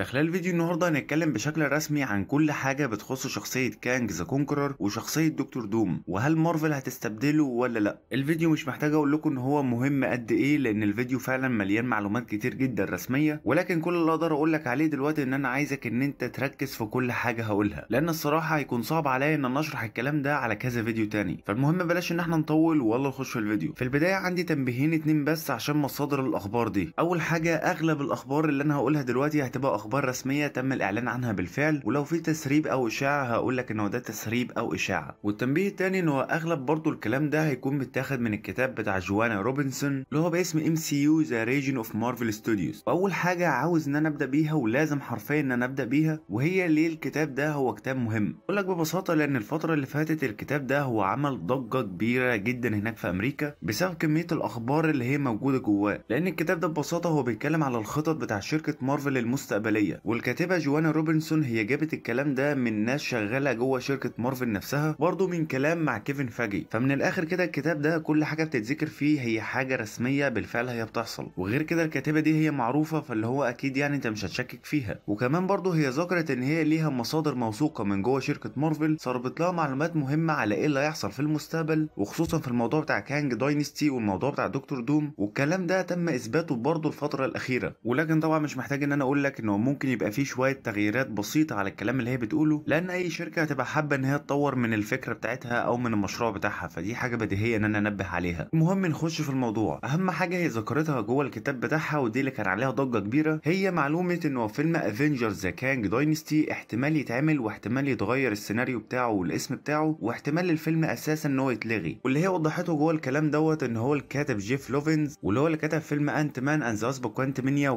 في خلال فيديو النهارده هنتكلم بشكل رسمي عن كل حاجه بتخص شخصيه كانج ذا كونكرر وشخصيه دكتور دوم وهل مارفل هتستبدله ولا لا الفيديو مش محتاج اقول لكم ان هو مهم قد ايه لان الفيديو فعلا مليان معلومات كتير جدا رسميه ولكن كل اللي اقدر اقول لك عليه دلوقتي ان انا عايزك ان انت تركز في كل حاجه هقولها لان الصراحه هيكون صعب عليا ان انا اشرح الكلام ده على كذا فيديو تاني فالمهم بلاش ان احنا نطول ولا نخش في الفيديو في البدايه عندي تنبيهين اتنين بس عشان مصادر الاخبار دي اول حاجه اغلب الاخبار اللي انا هقولها دلوقتي هتبقى اخبار اخبار رسميه تم الاعلان عنها بالفعل ولو في تسريب او اشاعه هقول لك ان هو ده تسريب او اشاعه والتنبيه الثاني ان هو اغلب برضو الكلام ده هيكون متاخد من الكتاب بتاع جوانا روبنسون اللي هو باسم ام سي يو ذا ريجن اوف مارفل ستوديوز واول حاجه عاوز ان انا ابدا بيها ولازم حرفيا ان انا ابدا بيها وهي ليه الكتاب ده هو كتاب مهم اقول لك ببساطه لان الفتره اللي فاتت الكتاب ده هو عمل ضجه كبيره جدا هناك في امريكا بسبب كميه الاخبار اللي هي موجوده جواه لان الكتاب ده ببساطه هو بيتكلم على الخطط بتاع شركه مارفل المستقبليه العائليه والكاتبه جوانا روبنسون هي جابت الكلام ده من ناس شغاله جوه شركه مارفل نفسها برضه من كلام مع كيفن فاجي فمن الاخر كده الكتاب ده كل حاجه بتتذكر فيه هي حاجه رسميه بالفعل هي بتحصل وغير كده الكاتبه دي هي معروفه فاللي هو اكيد يعني انت مش هتشكك فيها وكمان برضه هي ذكرت ان هي ليها مصادر موثوقه من جوه شركه مارفل صربت لها معلومات مهمه على ايه اللي هيحصل في المستقبل وخصوصا في الموضوع بتاع كانج داينستي والموضوع بتاع دكتور دوم والكلام ده تم اثباته برضه الفتره الاخيره ولكن طبعا مش محتاج ان انا اقول لك ان ممكن يبقى فيه شويه تغييرات بسيطه على الكلام اللي هي بتقوله لان اي شركه هتبقى حابه ان هي تطور من الفكره بتاعتها او من المشروع بتاعها فدي حاجه بديهيه ان انا انبه عليها المهم نخش في الموضوع اهم حاجه هي ذكرتها جوه الكتاب بتاعها ودي اللي كان عليها ضجه كبيره هي معلومه انه فيلم افنجرز ذا كانج داينستي احتمال يتعمل واحتمال يتغير السيناريو بتاعه والاسم بتاعه واحتمال الفيلم اساسا ان هو يتلغي واللي هي وضحته جوه الكلام دوت ان هو الكاتب جيف لوفنز واللي هو اللي كتب فيلم انت مان اند ذا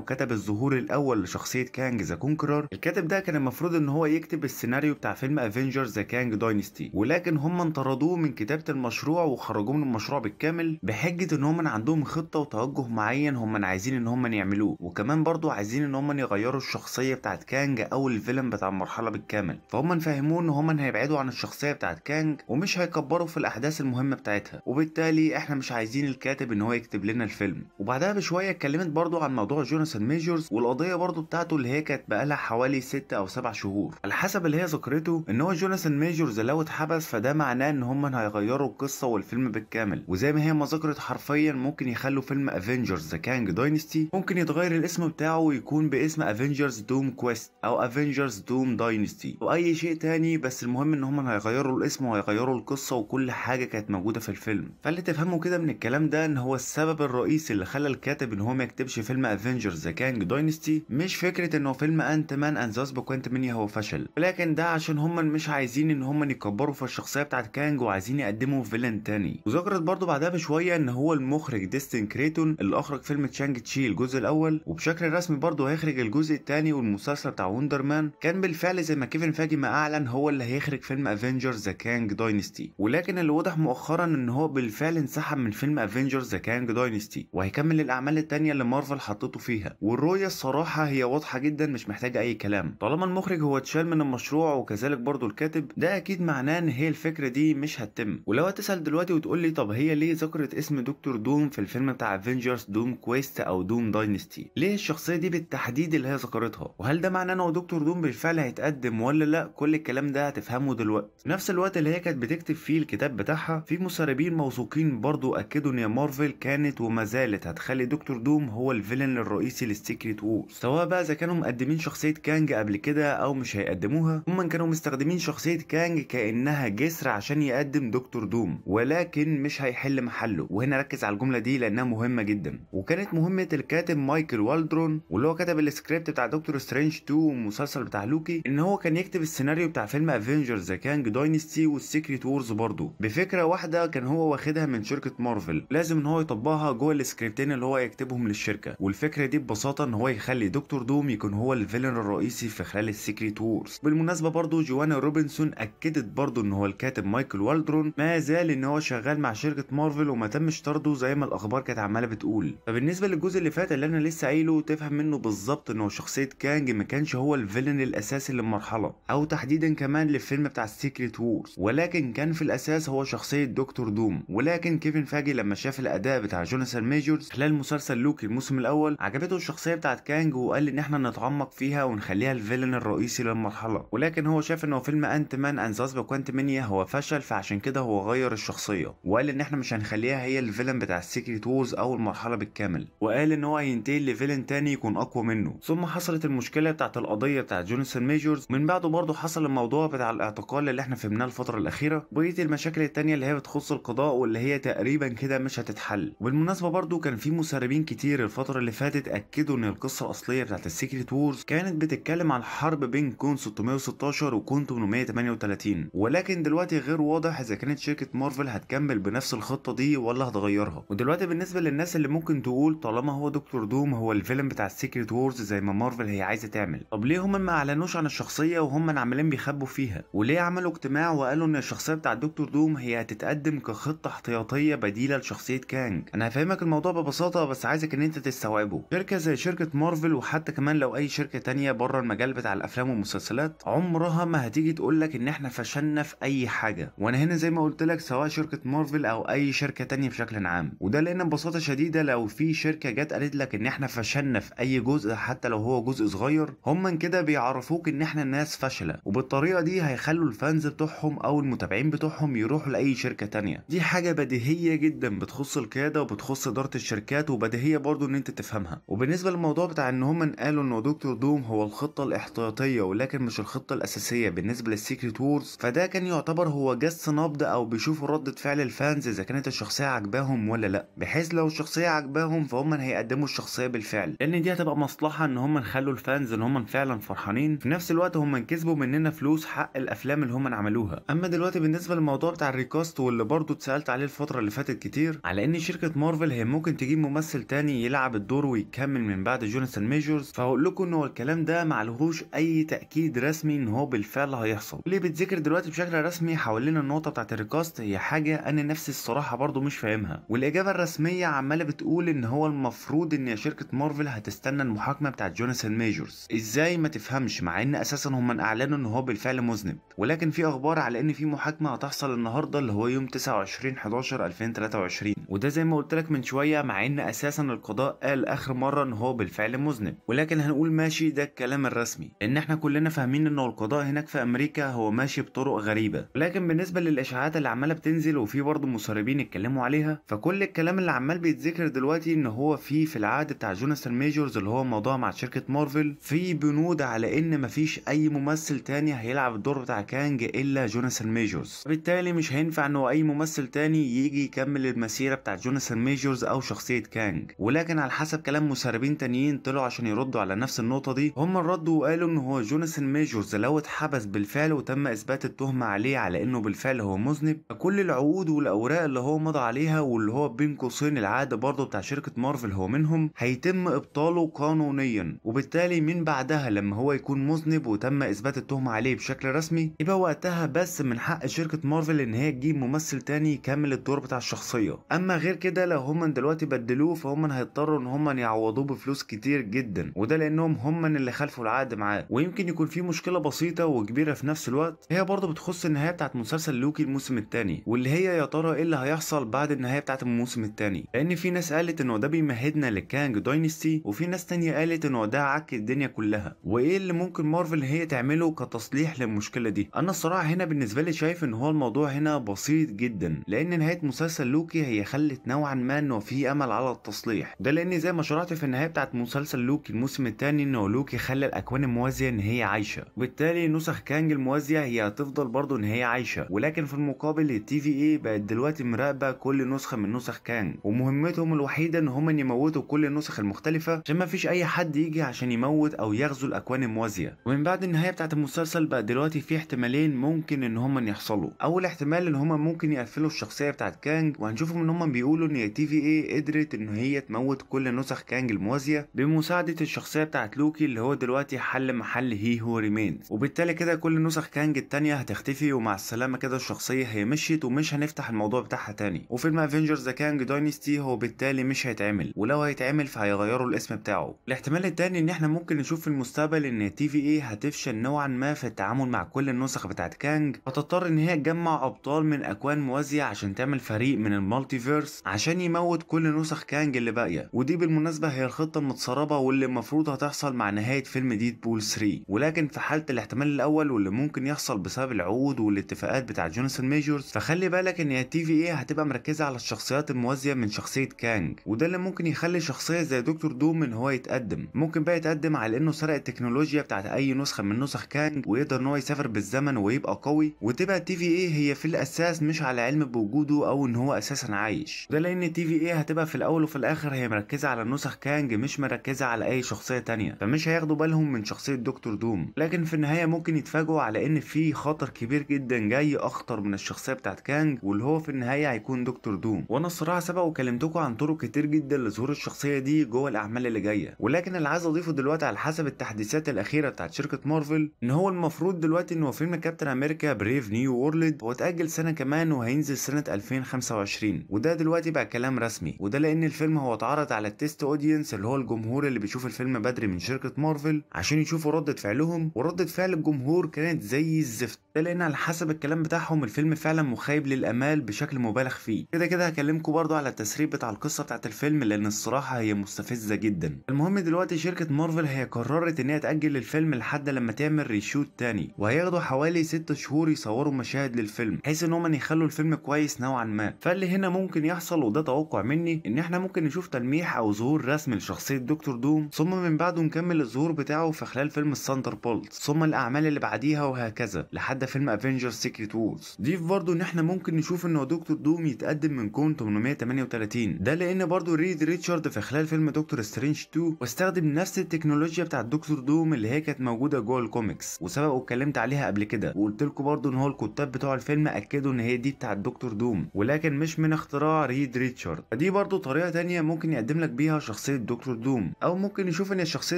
وكتب الظهور الاول لشخصيه كانج ذا كونكرر الكاتب ده كان المفروض ان هو يكتب السيناريو بتاع فيلم افنجرز ذا كانج داينستي ولكن هم انطردوه من كتابه المشروع وخرجوه من المشروع بالكامل بحجه ان هم عندهم خطه وتوجه معين هم عايزين ان هم يعملوه وكمان برضو عايزين ان هم يغيروا الشخصيه بتاعت كانج او الفيلم بتاع المرحله بالكامل فهم فهموه ان هم هيبعدوا عن الشخصيه بتاعت كانج ومش هيكبروا في الاحداث المهمه بتاعتها وبالتالي احنا مش عايزين الكاتب ان هو يكتب لنا الفيلم وبعدها بشويه اتكلمت برضو عن موضوع جوناثان ميجورز والقضيه برضو بتاعته اللي هي كانت بقالها حوالي 6 او 7 شهور على حسب اللي هي ذكرته ان هو جوناثان ميجورز لو اتحبس فده معناه ان هم هيغيروا القصه والفيلم بالكامل وزي ما هي ما ذكرت حرفيا ممكن يخلوا فيلم افنجرز ذا كانج داينستي ممكن يتغير الاسم بتاعه ويكون باسم افنجرز دوم كويست او افنجرز دوم داينستي او اي شيء تاني بس المهم ان هم هيغيروا الاسم وهيغيروا القصه وكل حاجه كانت موجوده في الفيلم فاللي تفهمه كده من الكلام ده ان هو السبب الرئيسي اللي خلى الكاتب ان هو ما يكتبش فيلم افنجرز ذا كانج داينستي مش فكره فكره انه فيلم انت مان اند ذا سبكوينت مني هو فشل ولكن ده عشان هم مش عايزين ان هم يكبروا في الشخصيه بتاعت كانج وعايزين يقدموا فيلن تاني وذكرت برضو بعدها بشويه ان هو المخرج ديستن كريتون اللي اخرج فيلم تشانج تشي الجزء الاول وبشكل رسمي برضو هيخرج الجزء الثاني والمسلسل بتاع وندر مان كان بالفعل زي ما كيفن فاجي ما اعلن هو اللي هيخرج فيلم افنجرز ذا كانج داينستي ولكن اللي واضح مؤخرا ان هو بالفعل انسحب من فيلم افنجرز ذا كانج داينستي وهيكمل الاعمال التانية اللي مارفل حطته فيها والرؤيه الصراحه هي واضحه جدا مش محتاجه اي كلام طالما المخرج هو اتشال من المشروع وكذلك برضه الكاتب ده اكيد معناه ان هي الفكره دي مش هتتم ولو هتسال دلوقتي وتقول لي طب هي ليه ذكرت اسم دكتور دوم في الفيلم بتاع افنجرز دوم كويست او دوم داينستي ليه الشخصيه دي بالتحديد اللي هي ذكرتها وهل ده معناه ان هو دكتور دوم بالفعل هيتقدم ولا لا كل الكلام ده هتفهمه دلوقتي نفس الوقت اللي هي كانت بتكتب فيه الكتاب بتاعها في مسربين موثوقين برضه اكدوا ان مارفل كانت وما زالت هتخلي دكتور دوم هو الفيلن الرئيسي للسيكريت وورز سواء بقى اذا كانوا كانوا مقدمين شخصية كانج قبل كده أو مش هيقدموها هما كانوا مستخدمين شخصية كانج كأنها جسر عشان يقدم دكتور دوم ولكن مش هيحل محله وهنا ركز على الجملة دي لأنها مهمة جدا وكانت مهمة الكاتب مايكل والدرون واللي هو كتب السكريبت بتاع دكتور سترينج 2 والمسلسل بتاع لوكي إن هو كان يكتب السيناريو بتاع فيلم افنجرز كانج داينستي والسيكريت وورز برضه بفكرة واحدة كان هو واخدها من شركة مارفل لازم إن هو يطبقها جوه السكريبتين اللي هو يكتبهم للشركة والفكرة دي ببساطة إن هو يخلي دكتور دوم يكون هو الفيلن الرئيسي في خلال السيكريت وورز بالمناسبه برضو جوانا روبنسون اكدت برضو ان هو الكاتب مايكل والدرون ما زال ان هو شغال مع شركه مارفل وما تمش طرده زي ما الاخبار كانت عماله بتقول فبالنسبه للجزء اللي فات اللي انا لسه قايله تفهم منه بالظبط ان هو شخصيه كانج ما كانش هو الفيلن الاساسي للمرحله او تحديدا كمان للفيلم بتاع السيكريت وورز ولكن كان في الاساس هو شخصيه دكتور دوم ولكن كيفن فاجي لما شاف الاداء بتاع جوناثان ميجورز خلال مسلسل لوكي الموسم الاول عجبته الشخصيه بتاعت كانج وقال ان احنا نتعمق فيها ونخليها الفيلن الرئيسي للمرحله ولكن هو شاف انه فيلم انت مان اند ذا كوانتمينيا هو فشل فعشان كده هو غير الشخصيه وقال ان احنا مش هنخليها هي الفيلن بتاع السيكريت ووز او المرحله بالكامل وقال ان هو هينتقل لفيلن تاني يكون اقوى منه ثم حصلت المشكله بتاعت القضيه بتاعت جونسون ميجورز من بعده برضه حصل الموضوع بتاع الاعتقال اللي احنا فهمناه الفتره الاخيره بقيه المشاكل التانيه اللي هي بتخص القضاء واللي هي تقريبا كده مش هتتحل وبالمناسبه برضه كان في مسربين كتير الفتره اللي فاتت اكدوا ان القصه الاصليه بتاعت السيكريت سيكريت وورز كانت بتتكلم عن حرب بين كون 616 وكون 838 ولكن دلوقتي غير واضح اذا كانت شركه مارفل هتكمل بنفس الخطه دي ولا هتغيرها ودلوقتي بالنسبه للناس اللي ممكن تقول طالما هو دكتور دوم هو الفيلم بتاع السيكريت وورز زي ما مارفل هي عايزه تعمل طب ليه هم ما اعلنوش عن الشخصيه وهم عمالين بيخبوا فيها وليه عملوا اجتماع وقالوا ان الشخصيه بتاع دكتور دوم هي هتتقدم كخطه احتياطيه بديله لشخصيه كانج انا هفهمك الموضوع ببساطه بس عايزك ان انت تستوعبه شركه زي شركه مارفل وحتى كمان لو او اي شركه تانية بره المجال بتاع الافلام والمسلسلات عمرها ما هتيجي تقول لك ان احنا فشلنا في اي حاجه وانا هنا زي ما قلت لك سواء شركه مارفل او اي شركه تانية بشكل عام وده لان ببساطه شديده لو في شركه جت قالت لك ان احنا فشلنا في اي جزء حتى لو هو جزء صغير هم كده بيعرفوك ان احنا الناس فاشله وبالطريقه دي هيخلوا الفانز بتوعهم او المتابعين بتوعهم يروحوا لاي شركه تانية دي حاجه بديهيه جدا بتخص القياده وبتخص اداره الشركات وبديهيه برضو ان انت تفهمها وبالنسبه للموضوع بتاع ان هم قالوا ان ودكتور دوم هو الخطة الاحتياطية ولكن مش الخطة الأساسية بالنسبة للسيكريت وورز فده كان يعتبر هو جس نبض أو بيشوفوا ردة فعل الفانز إذا كانت الشخصية عجباهم ولا لأ بحيث لو الشخصية عجباهم فهم هيقدموا الشخصية بالفعل لأن دي هتبقى مصلحة إن هم نخلوا الفانز إن هم فعلا فرحانين في نفس الوقت هم كسبوا مننا فلوس حق الأفلام اللي هم عملوها أما دلوقتي بالنسبة للموضوع بتاع الريكاست واللي برضه اتسألت عليه الفترة اللي فاتت كتير على إن شركة مارفل هي ممكن تجيب ممثل تاني يلعب الدور ويكمل من بعد جوناثان ميجورز فهقول لكم ان هو الكلام ده معلهوش اي تاكيد رسمي ان هو بالفعل هيحصل اللي بيتذكر دلوقتي بشكل رسمي حوالين النقطه بتاعه الريكاست هي حاجه انا نفسي الصراحه برضو مش فاهمها والاجابه الرسميه عماله بتقول ان هو المفروض ان شركه مارفل هتستنى المحاكمه بتاعه جوناثان ميجورز ازاي ما تفهمش مع ان اساسا هم اعلنوا ان هو بالفعل مذنب ولكن في اخبار على ان في محاكمه هتحصل النهارده اللي هو يوم 29 11 2023 وده زي ما قلت لك من شويه مع ان اساسا القضاء قال اخر مره ان هو بالفعل مذنب ولكن هن هنقول ماشي ده الكلام الرسمي ان احنا كلنا فاهمين انه القضاء هناك في امريكا هو ماشي بطرق غريبه لكن بالنسبه للاشاعات اللي عماله بتنزل وفي برضه مسربين اتكلموا عليها فكل الكلام اللي عمال بيتذكر دلوقتي ان هو في في العقد بتاع جوناثان ميجورز اللي هو موضوع مع شركه مارفل في بنود على ان مفيش اي ممثل تاني هيلعب الدور بتاع كانج الا جوناثان ميجورز بالتالي مش هينفع انه اي ممثل تاني يجي يكمل المسيره بتاع جوناثان ميجورز او شخصيه كانج ولكن على حسب كلام مسربين تانيين طلعوا عشان يردوا على نفس النقطه دي هم ردوا وقالوا ان هو جوناثان ميجورز لو اتحبس بالفعل وتم اثبات التهمه عليه على انه بالفعل هو مذنب كل العقود والاوراق اللي هو مضى عليها واللي هو بين قوسين العقد برضه بتاع شركه مارفل هو منهم هيتم ابطاله قانونيا وبالتالي من بعدها لما هو يكون مذنب وتم اثبات التهمه عليه بشكل رسمي يبقى وقتها بس من حق شركه مارفل ان هي تجيب ممثل تاني يكمل الدور بتاع الشخصيه اما غير كده لو هم دلوقتي بدلوه فهم هيضطروا ان هم يعوضوه بفلوس كتير جدا وده لان كانهم هم من اللي خلفوا العقد معاه ويمكن يكون في مشكله بسيطه وكبيره في نفس الوقت هي برضه بتخص النهايه بتاعت مسلسل لوكي الموسم الثاني واللي هي يا ترى ايه اللي هيحصل بعد النهايه بتاعت الموسم الثاني لان في ناس قالت انه ده بيمهدنا لكانج داينستي وفي ناس تانية قالت انه ده عك الدنيا كلها وايه اللي ممكن مارفل هي تعمله كتصليح للمشكله دي انا الصراحه هنا بالنسبه لي شايف ان هو الموضوع هنا بسيط جدا لان نهايه مسلسل لوكي هي خلت نوعا ما انه في امل على التصليح ده لان زي ما شرحت في النهايه بتاعت مسلسل لوكي الموسم الثاني تاني ان اولوكي خلى الاكوان الموازيه ان هي عايشه وبالتالي نسخ كانج الموازيه هي هتفضل برضه ان هي عايشه ولكن في المقابل التي في اي بقت دلوقتي مراقبه كل نسخه من نسخ كانج ومهمتهم الوحيده ان هم يموتوا كل النسخ المختلفه عشان ما فيش اي حد يجي عشان يموت او يغزو الاكوان الموازيه ومن بعد النهايه بتاعه المسلسل بقى دلوقتي في احتمالين ممكن ان هم يحصلوا اول احتمال ان هم ممكن يقفلوا الشخصيه بتاعه كانج وهنشوفهم ان هم بيقولوا ان تي في اي قدرت ان هي تموت كل نسخ كانج الموازيه بمساعده الشخصيه الشخصيه بتاعت لوكي اللي هو دلوقتي حل محل هي هو ريمينز وبالتالي كده كل نسخ كانج التانية هتختفي ومع السلامه كده الشخصيه هي مشيت ومش هنفتح الموضوع بتاعها تاني وفيلم افنجرز ذا كانج داينستي هو بالتالي مش هيتعمل ولو هيتعمل فهيغيروا الاسم بتاعه الاحتمال التاني ان احنا ممكن نشوف في المستقبل ان تي في اي هتفشل نوعا ما في التعامل مع كل النسخ بتاعت كانج فتضطر ان هي تجمع ابطال من اكوان موازيه عشان تعمل فريق من المالتيفيرس عشان يموت كل نسخ كانج اللي باقيه ودي بالمناسبه هي الخطه المتسربه واللي المفروض هتحصل مع نهاية فيلم ديد بول 3 ولكن في حالة الاحتمال الأول واللي ممكن يحصل بسبب العقود والاتفاقات بتاع جونسون ميجورز فخلي بالك إن تي في إيه هتبقى مركزة على الشخصيات الموازية من شخصية كانج وده اللي ممكن يخلي شخصية زي دكتور دوم إن هو يتقدم ممكن بقى يتقدم على إنه سرق التكنولوجيا بتاعت أي نسخة من نسخ كانج ويقدر إن هو يسافر بالزمن ويبقى قوي وتبقى تي في إيه هي في الأساس مش على علم بوجوده أو إن هو أساسا عايش وده لأن تي في إيه هتبقى في الأول وفي الآخر هي مركزة على نسخ كانج مش مركزة على أي شخصية تانية فمش هياخدوا بالهم من شخصية دكتور دوم لكن في النهاية ممكن يتفاجئوا على ان في خطر كبير جدا جاي اخطر من الشخصية بتاعت كانج واللي هو في النهاية هيكون دكتور دوم وانا الصراحة سبق وكلمتكم عن طرق كتير جدا لظهور الشخصية دي جوه الاعمال اللي جاية ولكن اللي عايز اضيفه دلوقتي على حسب التحديثات الاخيرة بتاعت شركة مارفل ان هو المفروض دلوقتي ان هو فيلم كابتن امريكا بريف نيو وورلد هو اتأجل سنة كمان وهينزل سنة 2025 وده دلوقتي بقى كلام رسمي وده لان الفيلم هو اتعرض على التيست اودينس اللي هو الجمهور اللي بيشوف الفيلم بدري بدري من شركه مارفل عشان يشوفوا رده فعلهم ورده فعل الجمهور كانت زي الزفت ده لان على حسب الكلام بتاعهم الفيلم فعلا مخيب للامال بشكل مبالغ فيه كده كده هكلمكم برضو على التسريب بتاع القصه بتاعت الفيلم لان الصراحه هي مستفزه جدا المهم دلوقتي شركه مارفل هي قررت ان هي تاجل الفيلم لحد لما تعمل ريشوت تاني وهياخدوا حوالي 6 شهور يصوروا مشاهد للفيلم بحيث ان هم يخلوا الفيلم كويس نوعا ما فاللي هنا ممكن يحصل وده توقع مني ان احنا ممكن نشوف تلميح او ظهور رسمي لشخصيه دكتور دوم ثم من بعده نكمل الظهور بتاعه في خلال فيلم الثاندر بولت ثم الاعمال اللي بعديها وهكذا لحد فيلم افنجرز سيكريت وورز ضيف برضه ان احنا ممكن نشوف ان دكتور دوم يتقدم من كون 838 ده لان برضه ريد ريتشارد في خلال فيلم دكتور سترينج 2 واستخدم نفس التكنولوجيا بتاعت دكتور دوم اللي هي كانت موجوده جوه الكوميكس وسبق واتكلمت عليها قبل كده وقلت لكم برضه ان هو الكتاب بتوع الفيلم اكدوا ان هي دي بتاعت دكتور دوم ولكن مش من اختراع ريد ريتشارد فدي برضه طريقه تانية ممكن يقدم لك بيها شخصيه دكتور دوم او ممكن نشوف ان شخصية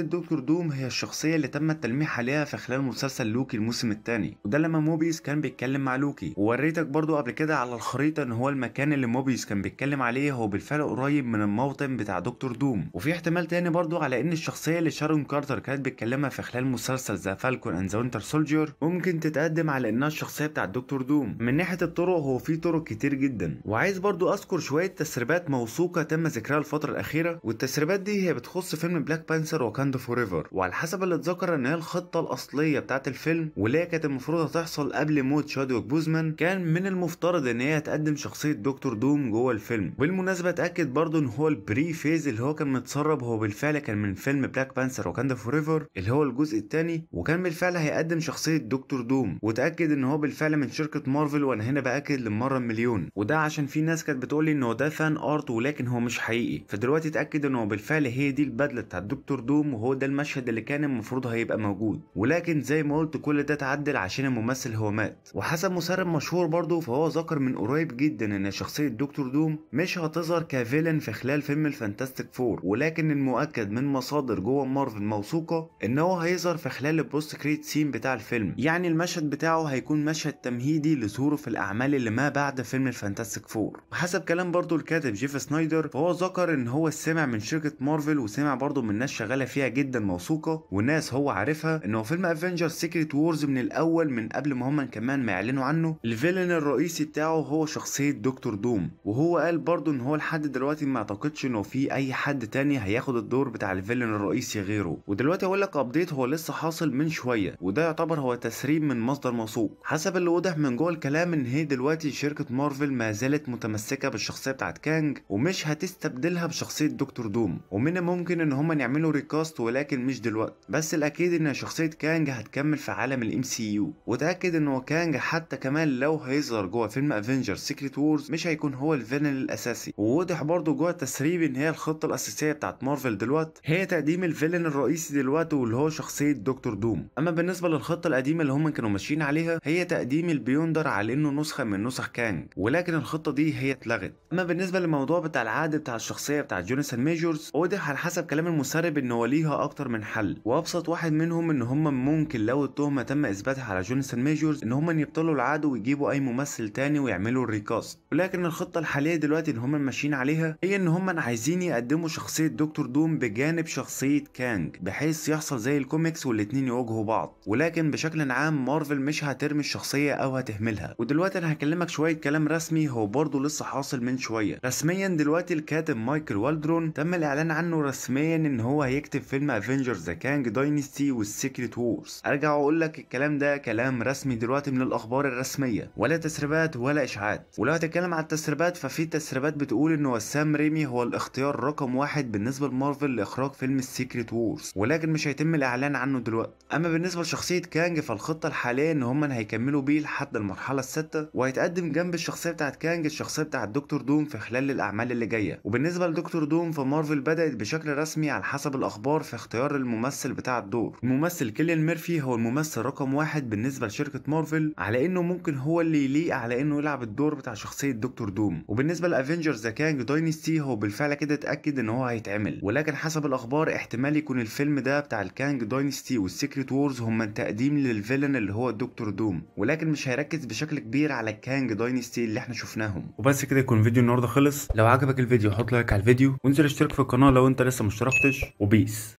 دكتور دوم هي الشخصية اللي تم التلميح عليها في خلال مسلسل لوكي الموسم الثاني وده لما موبيس كان بيتكلم مع لوكي ووريتك برضو قبل كده على الخريطة ان هو المكان اللي موبيس كان بيتكلم عليه هو بالفعل قريب من الموطن بتاع دكتور دوم وفي احتمال تاني برضو على ان الشخصية اللي شارون كارتر كانت بيتكلمها في خلال مسلسل ذا فالكون اند ذا وينتر سولجر ممكن تتقدم على انها الشخصية بتاع دكتور دوم من ناحية الطرق هو في طرق كتير جدا وعايز برضو اذكر شوية تسريبات موثوقة تم ذكرها الفترة الاخيرة والتسريبات دي هي بتخص فيلم بلاك بانثر واكاندا فور ايفر وعلى حسب اللي اتذكر ان هي الخطه الاصليه بتاعت الفيلم واللي هي كانت المفروض هتحصل قبل موت شادوك بوزمان كان من المفترض ان هي هتقدم شخصيه دكتور دوم جوه الفيلم وبالمناسبه اتاكد برضه ان هو البري فيز اللي هو كان متسرب هو بالفعل كان من فيلم بلاك بانثر واكاندا فور ايفر اللي هو الجزء الثاني وكان بالفعل هيقدم شخصيه دكتور دوم وتاكد ان هو بالفعل من شركه مارفل وانا هنا باكد للمره المليون وده عشان في ناس كانت بتقول لي ان هو ده فان ارت ولكن هو مش حقيقي فدلوقتي اتاكد ان هو بالفعل هي دي البدله بتاعت دكتور دوم مكتوم وهو ده المشهد اللي كان المفروض هيبقى موجود ولكن زي ما قلت كل ده اتعدل عشان الممثل هو مات وحسب مسرب مشهور برضه فهو ذكر من قريب جدا ان شخصيه دكتور دوم مش هتظهر كفيلن في خلال فيلم الفانتاستيك فور ولكن المؤكد من مصادر جوه مارفل موثوقه ان هو هيظهر في خلال البوست كريت سين بتاع الفيلم يعني المشهد بتاعه هيكون مشهد تمهيدي لظهوره في الاعمال اللي ما بعد فيلم الفانتاستيك فور وحسب كلام برضه الكاتب جيف سنايدر فهو ذكر ان هو سمع من شركه مارفل وسمع برضه من ناس شغاله فيها جدا موثوقه وناس هو عارفها ان هو فيلم افنجر سيكريت وورز من الاول من قبل ما هم كمان ما يعلنوا عنه الفيلن الرئيسي بتاعه هو شخصيه دكتور دوم وهو قال برضه ان هو لحد دلوقتي ما اعتقدش انه في اي حد تاني هياخد الدور بتاع الفيلن الرئيسي غيره ودلوقتي هقول لك ابديت هو لسه حاصل من شويه وده يعتبر هو تسريب من مصدر موثوق حسب اللي واضح من جوه الكلام ان هي دلوقتي شركه مارفل ما زالت متمسكه بالشخصيه بتاعت كانج ومش هتستبدلها بشخصيه دكتور دوم ومن الممكن ان هم يعملوا الكاست ولكن مش دلوقتي بس الاكيد ان شخصيه كانج هتكمل في عالم الام سي يو وتاكد ان هو كانج حتى كمان لو هيظهر جوه فيلم افنجرز سيكريت وورز مش هيكون هو الفيلن الاساسي ووضح برضه جوه التسريب ان هي الخطه الاساسيه بتاعت مارفل دلوقتي هي تقديم الفيلن الرئيسي دلوقتي واللي هو شخصيه دكتور دوم اما بالنسبه للخطه القديمه اللي هم كانوا ماشيين عليها هي تقديم البيوندر على انه نسخه من نسخ كانج ولكن الخطه دي هي اتلغت اما بالنسبه للموضوع بتاع العقد بتاع الشخصيه بتاع جوناثان ميجورز وضح على حسب كلام المسرب ان هو ليها اكتر من حل وابسط واحد منهم ان هم ممكن لو التهمه تم اثباتها على جونسون ميجورز ان هم يبطلوا العقد ويجيبوا اي ممثل تاني ويعملوا الريكاست ولكن الخطه الحاليه دلوقتي ان هم ماشيين عليها هي ان هم عايزين يقدموا شخصيه دكتور دوم بجانب شخصيه كانج بحيث يحصل زي الكوميكس والاثنين يواجهوا بعض ولكن بشكل عام مارفل مش هترمي الشخصيه او هتهملها ودلوقتي انا هكلمك شويه كلام رسمي هو برضه لسه حاصل من شويه رسميا دلوقتي الكاتب مايكل والدرون تم الاعلان عنه رسميا ان هو هيكتب هتكتب فيلم افنجرز ذا كانج داينستي والسيكريت وورز ارجع واقول لك الكلام ده كلام رسمي دلوقتي من الاخبار الرسميه ولا تسريبات ولا اشاعات ولو هتتكلم على التسريبات ففي تسريبات بتقول ان وسام ريمي هو الاختيار رقم واحد بالنسبه لمارفل لاخراج فيلم السيكريت وورز ولكن مش هيتم الاعلان عنه دلوقتي اما بالنسبه لشخصيه كانج فالخطه الحاليه ان هم هيكملوا بيه لحد المرحله السادسه وهيتقدم جنب الشخصيه بتاعت كانج الشخصيه بتاعت دكتور دوم في خلال الاعمال اللي جايه وبالنسبه لدكتور دوم فمارفل بدات بشكل رسمي على حسب الاخبار الأخبار في اختيار الممثل بتاع الدور الممثل كيليان ميرفي هو الممثل رقم واحد بالنسبة لشركة مارفل على إنه ممكن هو اللي يليق على إنه يلعب الدور بتاع شخصية دكتور دوم وبالنسبة لأفينجرز ذا كانج داينستي هو بالفعل كده اتأكد إن هو هيتعمل ولكن حسب الأخبار احتمال يكون الفيلم ده بتاع الكانج داينستي والسيكريت وورز هما تقديم للفيلن اللي هو الدكتور دوم ولكن مش هيركز بشكل كبير على الكانج داينستي اللي احنا شفناهم وبس كده يكون فيديو النهارده خلص لو عجبك الفيديو حط لايك على الفيديو وانزل اشترك في القناه لو انت لسه مشتركتش وبي peace.